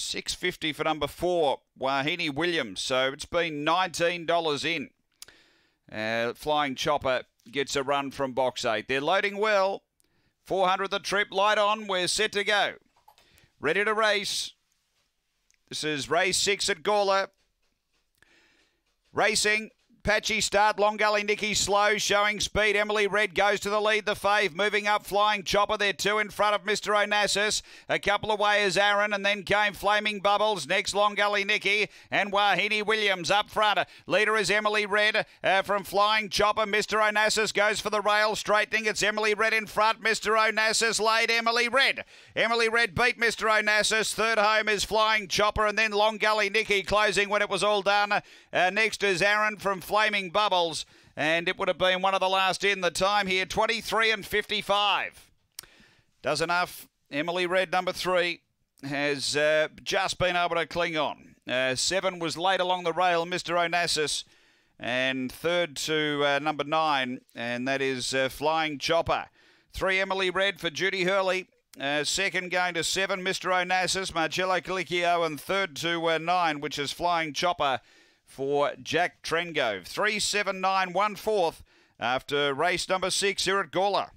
650 for number four, Wahini Williams. So it's been $19 in. Uh, Flying Chopper gets a run from box eight. They're loading well. 400 the trip, light on. We're set to go. Ready to race. This is race six at Gawler. Racing. Patchy start, Long Gully Nicky slow, showing speed. Emily Red goes to the lead, the fave, moving up, flying chopper. They're two in front of Mr. Onassis. A couple away is Aaron, and then came Flaming Bubbles. Next, Long Gully Nicky and Wahini Williams up front. Leader is Emily Red uh, from Flying Chopper. Mr. Onassis goes for the rail, straightening. It's Emily Red in front. Mr. Onassis laid Emily Red. Emily Red beat Mr. Onassis. Third home is Flying Chopper, and then Long Gully Nicky closing when it was all done. Uh, next is Aaron from Flaming Bubbles, and it would have been one of the last in the time here 23 and 55. Does enough. Emily Red, number three, has uh, just been able to cling on. Uh, seven was late along the rail, Mr. Onassis, and third to uh, number nine, and that is uh, Flying Chopper. Three, Emily Red for Judy Hurley. Uh, second going to seven, Mr. Onassis, Marcello Colicchio, and third to uh, nine, which is Flying Chopper for Jack Trengove. 379 one fourth after race number six here at Gawler.